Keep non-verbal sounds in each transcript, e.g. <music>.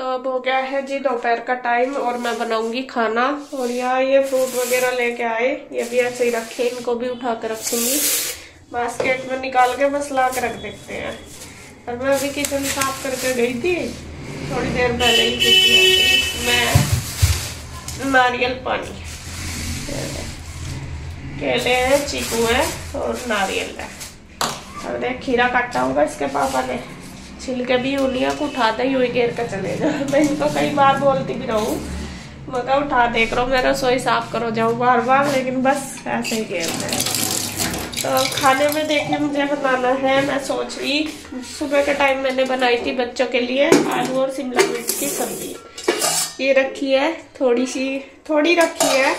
तो अब हो गया है जी दोपहर का टाइम और मैं बनाऊंगी खाना और यहाँ ये फ्रूट वगैरह लेके आए ये भी ऐसे ही रखे इनको भी उठा कर रखूंगी बास्केट में निकाल के बस ला के रख देते हैं और मैं अभी किचन साफ करके गई थी थोड़ी देर पहले ही मैं नारियल पानी केले हैं चीकू है और नारियल है अब देख खीरा काटा होगा इसके पापा ने छिलके भी उलिया को उठाते ही हुई घेर कर चले जाओ <laughs> मैं इनको कई बार बोलती भी रहूँ मैं कहा उठा देख रहा हूँ मैं रसोई साफ करो जाऊँ बार बार लेकिन बस ऐसे ही घेरते हैं तो खाने में देखिए मुझे बनाना है मैं सोच रही सुबह के टाइम मैंने बनाई थी बच्चों के लिए आलू और शिमला मिर्च की सब्जी ये रखी है थोड़ी सी थोड़ी रखी है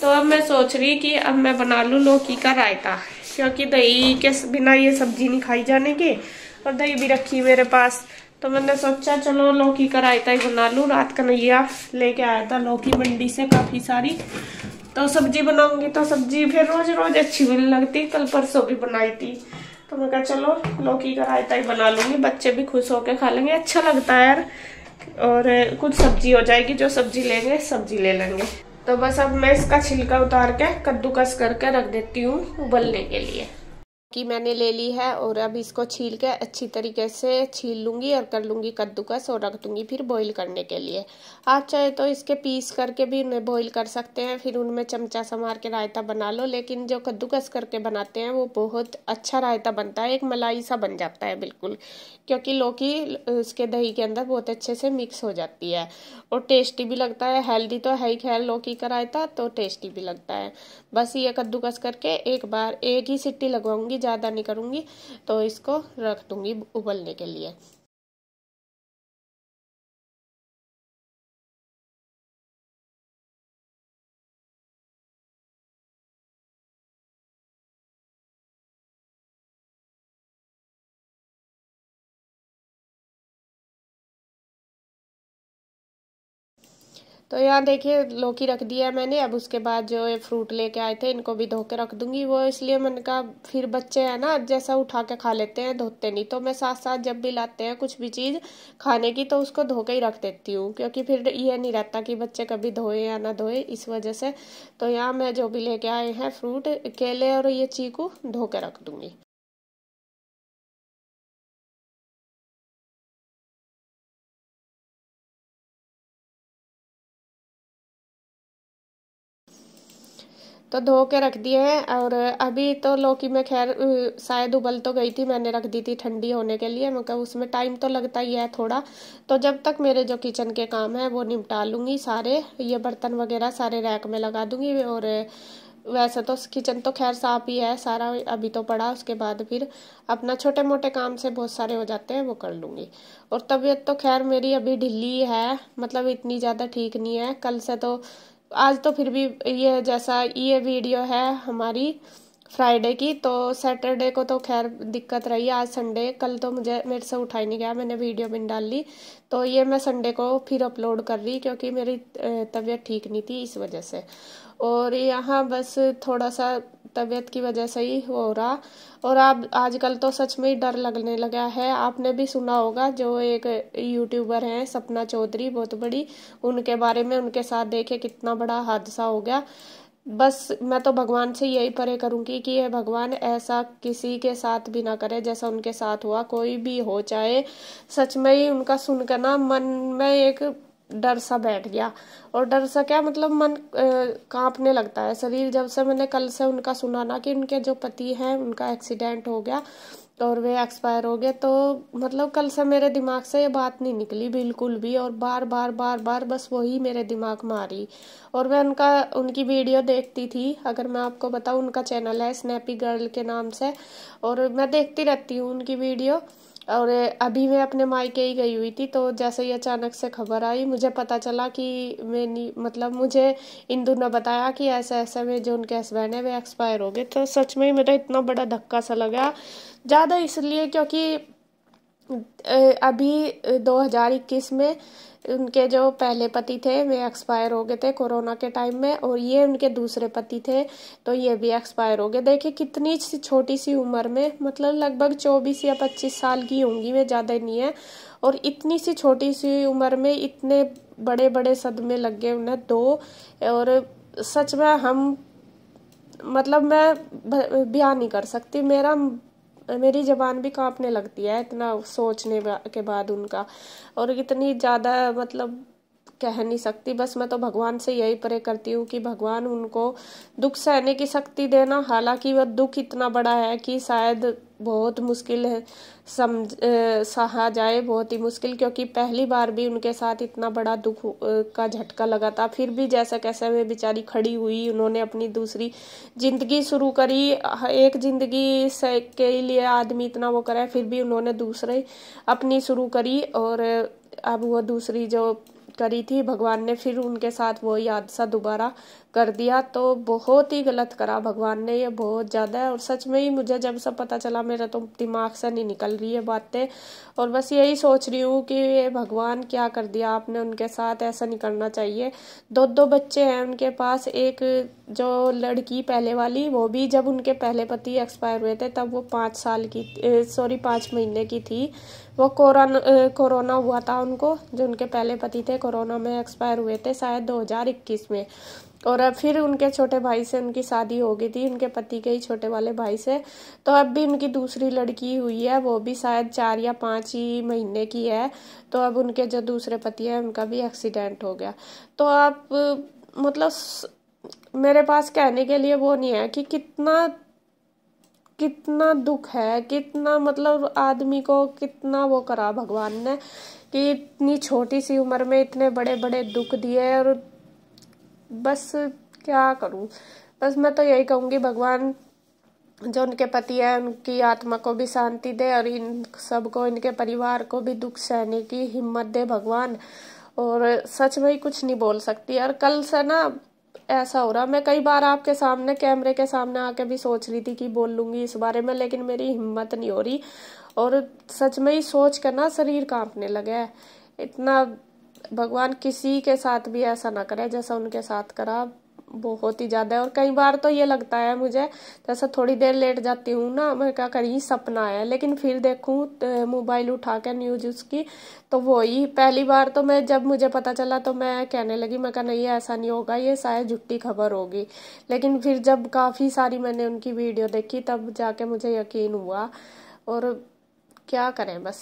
तो अब मैं सोच रही कि अब मैं बना लूँ लौकी का रायता क्योंकि दही के बिना ये सब्जी नहीं खाई जाने की और दही भी रखी मेरे पास तो मैंने सोचा चलो लौकी का रायता ही बना लूँ रात का नैया लेके आया था लौकी मंडी से काफ़ी सारी तो सब्जी बनाऊंगी तो सब्जी फिर रोज रोज अच्छी भी लगती कल परसों भी बनाई थी तो मैं कहा चलो लौकी का रायता ही बना लूँगी बच्चे भी खुश होकर खा लेंगे अच्छा लगता है यार और कुछ सब्जी हो जाएगी जो सब्जी लेंगे सब्जी ले लेंगे तो बस अब मैं इसका छिलका उतार के कद्दूकस करके रख देती हूँ उबलने के लिए की मैंने ले ली है और अब इसको छील के अच्छी तरीके से छील लूँगी और कर लूँगी कद्दूकस और रख दूँगी फिर बॉईल करने के लिए आप चाहे तो इसके पीस करके भी उन्हें बॉईल कर सकते हैं फिर उनमें चमचा संवार के रायता बना लो लेकिन जो कद्दूकस करके बनाते हैं वो बहुत अच्छा रायता बनता है एक मलाई सा बन जाता है बिल्कुल क्योंकि लौकी उसके दही के अंदर बहुत अच्छे से मिक्स हो जाती है और टेस्टी भी लगता है हेल्दी तो है ही खैर लौकी का रायता तो टेस्टी भी लगता है बस ये कद्दूकस करके एक बार एक ही सिट्टी लगवाऊँगी ज़्यादा नहीं करूँगी तो इसको रख दूँगी उबलने के लिए तो यहाँ देखिए लौकी रख दिया मैंने अब उसके बाद जो ये फ्रूट लेके आए थे इनको भी धो के रख दूंगी वो इसलिए मैंने कहा फिर बच्चे हैं ना जैसा उठा के खा लेते हैं धोते नहीं तो मैं साथ साथ जब भी लाते हैं कुछ भी चीज़ खाने की तो उसको धो के ही रख देती हूँ क्योंकि फिर यह नहीं रहता कि बच्चे कभी धोए या ना धोए इस वजह से तो यहाँ मैं जो भी लेके आए हैं फ्रूट केले और ये चीकू धो के रख दूंगी तो धो के रख दिए हैं और अभी तो लौकी में खैर शायद उबल तो गई थी मैंने रख दी थी ठंडी होने के लिए मगर उसमें टाइम तो लगता ही है थोड़ा तो जब तक मेरे जो किचन के काम है वो निपटा लूँगी सारे ये बर्तन वगैरह सारे रैक में लगा दूँगी और वैसे तो किचन तो खैर साफ ही है सारा अभी तो पड़ा उसके बाद फिर अपना छोटे मोटे काम से बहुत सारे हो जाते हैं वो कर लूँगी और तबीयत तो खैर मेरी अभी ढिली है मतलब इतनी ज़्यादा ठीक नहीं है कल से तो आज तो फिर भी ये जैसा ये वीडियो है हमारी फ्राइडे की तो सैटरडे को तो खैर दिक्कत रही आज संडे कल तो मुझे मेरे से उठा ही नहीं गया मैंने वीडियो भी डाल ली तो ये मैं संडे को फिर अपलोड कर रही क्योंकि मेरी तबीयत ठीक नहीं थी इस वजह से और यहाँ बस थोड़ा सा तबीयत की वजह से ही हो रहा और आप आजकल तो सच में ही डर लगने लगा है आपने भी सुना होगा जो एक यूट्यूबर हैं सपना चौधरी बहुत बड़ी उनके बारे में उनके साथ देखे कितना बड़ा हादसा हो गया बस मैं तो भगवान से यही परे करूंगी कि ये भगवान ऐसा किसी के साथ भी ना करे जैसा उनके साथ हुआ कोई भी हो चाहे सच में ही उनका सुनकर ना मन में एक डर सा बैठ गया और डर सा क्या मतलब मन कांपने लगता है शरीर जब से मैंने कल से उनका सुना ना कि उनके जो पति हैं उनका एक्सीडेंट हो गया और वे एक्सपायर हो गए तो मतलब कल से मेरे दिमाग से ये बात नहीं निकली बिल्कुल भी और बार बार बार बार बस वही मेरे दिमाग में आ रही और मैं उनका उनकी वीडियो देखती थी अगर मैं आपको बताऊँ उनका चैनल है स्नैपी गर्ल के नाम से और मैं देखती रहती हूँ उनकी वीडियो और अभी मैं अपने मायके ही गई हुई थी तो जैसे ही अचानक से खबर आई मुझे पता चला कि मैंने मतलब मुझे इंदू ने बताया कि ऐसे ऐसे में जो उनके हस्बैंड है वे एक्सपायर हो गए तो सच में ही मेरा इतना बड़ा धक्का सा लगा ज़्यादा इसलिए क्योंकि अभी 2021 में उनके जो पहले पति थे वे एक्सपायर हो गए थे कोरोना के टाइम में और ये उनके दूसरे पति थे तो ये भी एक्सपायर हो गए देखिए कितनी सी छोटी सी उम्र में मतलब लगभग 24 या 25 साल की होंगी वे ज़्यादा नहीं है और इतनी सी छोटी सी उम्र में इतने बड़े बड़े सदमे लग गए उन्हें दो और सच में हम मतलब मैं बयान नहीं कर सकती मेरा मेरी ज़बान भी कांपने लगती है इतना सोचने के बाद उनका और इतनी ज़्यादा मतलब कह नहीं सकती बस मैं तो भगवान से यही प्रे करती हूँ कि भगवान उनको दुख सहने की शक्ति देना हालांकि वह दुख इतना बड़ा है कि शायद बहुत मुश्किल है समझ सहा जाए बहुत ही मुश्किल क्योंकि पहली बार भी उनके साथ इतना बड़ा दुख का झटका लगा था फिर भी जैसा कैसे वे बेचारी खड़ी हुई उन्होंने अपनी दूसरी ज़िंदगी शुरू करी एक ज़िंदगी से के लिए आदमी इतना वो करे फिर भी उन्होंने दूसरे अपनी शुरू करी और अब वो दूसरी जो करी थी भगवान ने फिर उनके साथ वो हादसा दोबारा कर दिया तो बहुत ही गलत करा भगवान ने ये बहुत ज़्यादा और सच में ही मुझे जब सब पता चला मेरा तो दिमाग से नहीं निकल रही है बातें और बस यही सोच रही हूँ कि ये भगवान क्या कर दिया आपने उनके साथ ऐसा नहीं करना चाहिए दो दो बच्चे हैं उनके पास एक जो लड़की पहले वाली वो भी जब उनके पहले पति एक्सपायर हुए थे तब वो पाँच साल की सॉरी पाँच महीने की थी वो कोरोना कोरोना हुआ था उनको जो उनके पहले पति थे कोरोना में एक्सपायर हुए थे शायद 2021 में और अब फिर उनके छोटे भाई से उनकी शादी हो गई थी उनके पति के ही छोटे वाले भाई से तो अब भी उनकी दूसरी लड़की हुई है वो भी शायद चार या पाँच ही महीने की है तो अब उनके जो दूसरे पति हैं उनका भी एक्सीडेंट हो गया तो आप मतलब मेरे पास कहने के लिए वो नहीं है कि कितना कितना दुख है कितना मतलब आदमी को कितना वो करा भगवान ने कि इतनी छोटी सी उम्र में इतने बड़े बड़े दुख दिए और बस क्या करूं बस मैं तो यही कहूँगी भगवान जो उनके पति है उनकी आत्मा को भी शांति दे और इन सबको इनके परिवार को भी दुख सहने की हिम्मत दे भगवान और सच में कुछ नहीं बोल सकती और कल से ना ऐसा हो रहा मैं कई बार आपके सामने कैमरे के सामने आके भी सोच रही थी कि बोल लूंगी इस बारे में लेकिन मेरी हिम्मत नहीं हो रही और सच में ही सोच कर ना शरीर कांपने लगा है इतना भगवान किसी के साथ भी ऐसा ना करे जैसा उनके साथ करा बहुत ही ज़्यादा है और कई बार तो ये लगता है मुझे जैसे थोड़ी देर लेट जाती हूँ ना मैं क्या करी सपना है लेकिन फिर देखूँ तो मोबाइल उठा के न्यूज उसकी तो वही पहली बार तो मैं जब मुझे पता चला तो मैं कहने लगी मैं कहा नहीं ऐसा नहीं होगा ये शायद झुट्टी खबर होगी लेकिन फिर जब काफ़ी सारी मैंने उनकी वीडियो देखी तब जाके मुझे यकीन हुआ और क्या करें बस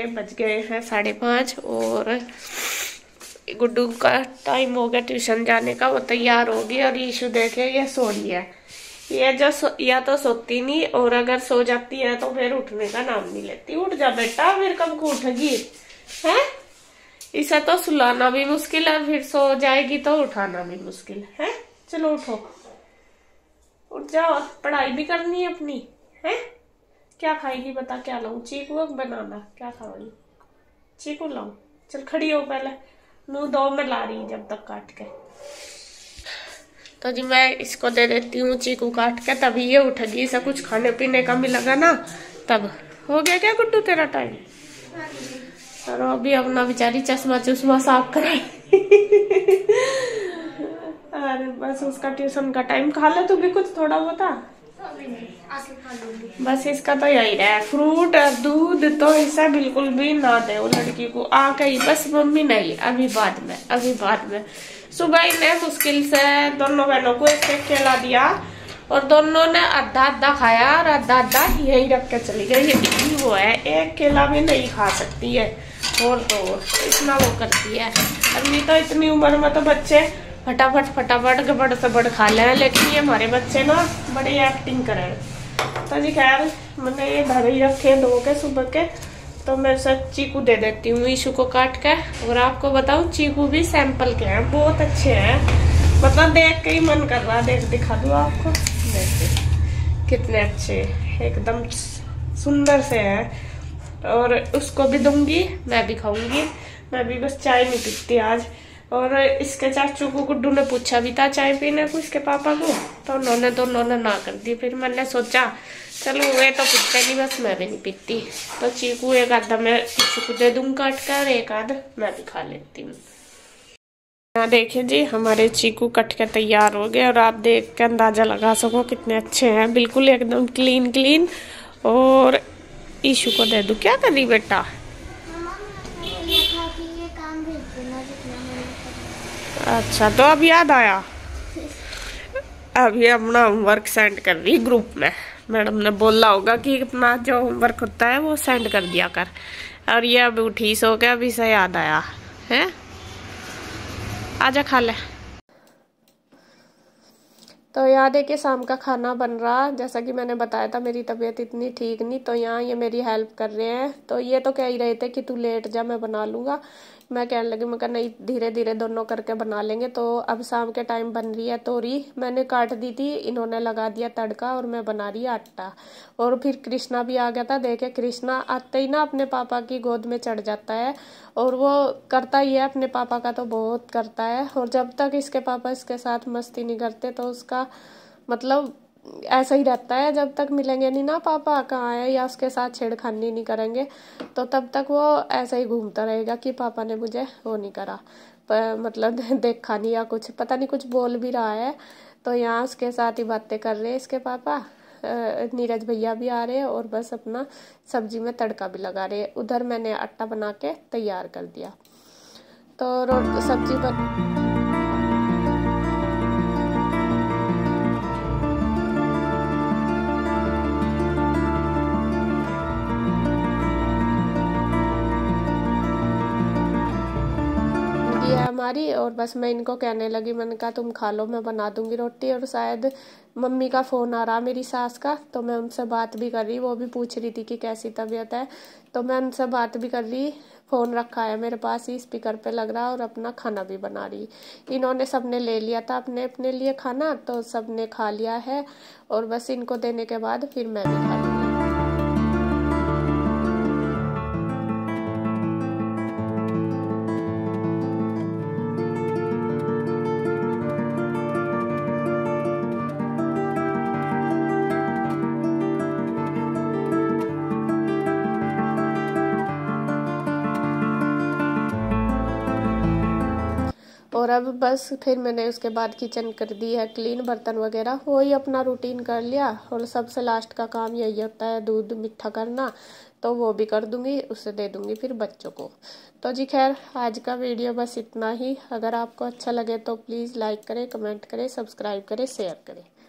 के बज गए हैं साढ़े पाँच और गुड्डू का टाइम हो गया ट्यूशन जाने का वो तैयार हो गई और ईशू देखे ये सो रही है ये जो सो, या तो सोती नहीं और अगर सो जाती है तो फिर उठने का नाम नहीं लेती उठ जा बेटा फिर कब उठगी है इसे तो सुलाना भी मुश्किल है फिर सो जाएगी तो उठाना भी मुश्किल है चलो उठो उठ जाओ पढ़ाई भी करनी है अपनी है क्या खाएगी बता क्या लाऊं चीकू बनाना क्या खाऊंगी चीकू लाऊं चल खड़ी हो पहले मुंह दो में ला रही जब तक काट के तो जी मैं इसको दे देती हूँ चीकू काट के तभी ये उठेगी सब कुछ खाने पीने का भी लगा ना तब हो गया क्या गुड्डू तेरा टाइम और अभी अपना बेचारी चश्मा चश्मा साफ करे <laughs> अरे बस उसका ट्यूशन का टाइम खा ले तू भी कुछ थोड़ा बहुत बस इसका तो यही रहा है फ्रूट और दूध तो ऐसा बिल्कुल भी ना दे वो लड़की को आ कही बस मम्मी नहीं अभी बाद में अभी बाद में सुबह ने मुश्किल से दोनों बहनों को एक एक खेला दिया और दोनों ने आधा आधा खाया और आधा आधा यही रख के चली गई ये इतनी वो है एक केला भी नहीं खा सकती है और तो इतना वो करती है अभी तो इतनी उम्र में तो बच्चे फटाफट फटाफट गबड़ सबड़ खा लें लेकिन ये हमारे बच्चे ना बड़े एक्टिंग करें तो जी खैर मैंने ये भर ही रखे हैं दो के सुबह के तो मैं सब चीकू दे देती हूँ ईशू को काट के और आपको बताऊँ चीकू भी सैंपल के हैं बहुत अच्छे हैं मतलब देख के ही मन कर रहा है देख दिखा दूँ आपको देखिए कितने अच्छे एकदम सुंदर से हैं और उसको भी दूंगी मैं भी खाऊंगी मैं भी बस चाय नहीं पीती आज और इसके चाचू को गुड्डू ने पूछा भी था चाय पीने को इसके पापा को तो उन्होंने तो उन्होंने ना कर दी फिर मैंने सोचा चलो वे तो पीते नहीं बस मैं भी नहीं पीती तो चीकू एक आधा मैं किसी को दे दूँ काट कर एक आध मैं भी खा लेती हूँ यहाँ देखिए जी हमारे चीकू कट के तैयार हो गए और आप देख के अंदाज़ा लगा सको कितने अच्छे हैं बिल्कुल एकदम क्लीन क्लीन और ईशू को दे दूँ क्या करी बेटा अच्छा तो अब याद आया अभी अपना होमवर्क सेंड कर रही ग्रुप में मैडम ने बोला होगा कि अपना जो होमवर्क होता है वो सेंड कर दिया कर और ये अभी उठी सो के अभी से याद आया है आजा खा ले तो याद है कि शाम का खाना बन रहा जैसा कि मैंने बताया था मेरी तबीयत इतनी ठीक नहीं तो यहाँ ये मेरी हेल्प कर रहे हैं तो ये तो कह ही रहे थे कि तू लेट जा मैं बना लूँगा मैं कहने लगी मैं कहना नहीं धीरे धीरे दोनों करके बना लेंगे तो अब शाम के टाइम बन रही है तोरी मैंने काट दी थी इन्होंने लगा दिया तड़का और मैं बना रही आटा और फिर कृष्णा भी आ गया था देखे कृष्णा आते ही ना अपने पापा की गोद में चढ़ जाता है और वो करता ही है अपने पापा का तो बहुत करता है और जब तक इसके पापा इसके साथ मस्ती नहीं करते तो उसका मतलब ऐसा ही रहता है जब तक मिलेंगे नहीं ना पापा कहाँ है या उसके साथ छेड़खानी नहीं करेंगे तो तब तक वो ऐसा ही घूमता रहेगा कि पापा ने मुझे वो नहीं करा पर मतलब <laughs> देखा नहीं या कुछ पता नहीं कुछ बोल भी रहा है तो यहाँ उसके साथ ही बातें कर रहे हैं इसके पापा नीरज भैया भी आ रहे हैं और बस अपना सब्जी में तड़का भी लगा रहे हैं उधर मैंने आटा बना के तैयार कर दिया तो रोट सब्जी बन हमारी और बस मैं इनको कहने लगी मैंने कहा तुम खा लो मैं बना दूंगी रोटी और शायद मम्मी का फ़ोन आ रहा मेरी सास का तो मैं उनसे बात भी कर रही वो भी पूछ रही थी कि कैसी तबीयत है तो मैं उनसे बात भी कर रही फ़ोन रखा है मेरे पास ही स्पीकर पे लग रहा और अपना खाना भी बना रही इन्होंने सब ने ले लिया था अपने अपने लिए खाना तो सब ने खा लिया है और बस इनको देने के बाद फिर मैं भी खा और अब बस फिर मैंने उसके बाद किचन कर दी है क्लीन बर्तन वगैरह ही अपना रूटीन कर लिया और सबसे लास्ट का काम यही होता है दूध मिठा करना तो वो भी कर दूंगी उसे दे दूंगी फिर बच्चों को तो जी खैर आज का वीडियो बस इतना ही अगर आपको अच्छा लगे तो प्लीज़ लाइक करें कमेंट करें सब्सक्राइब करें शेयर करें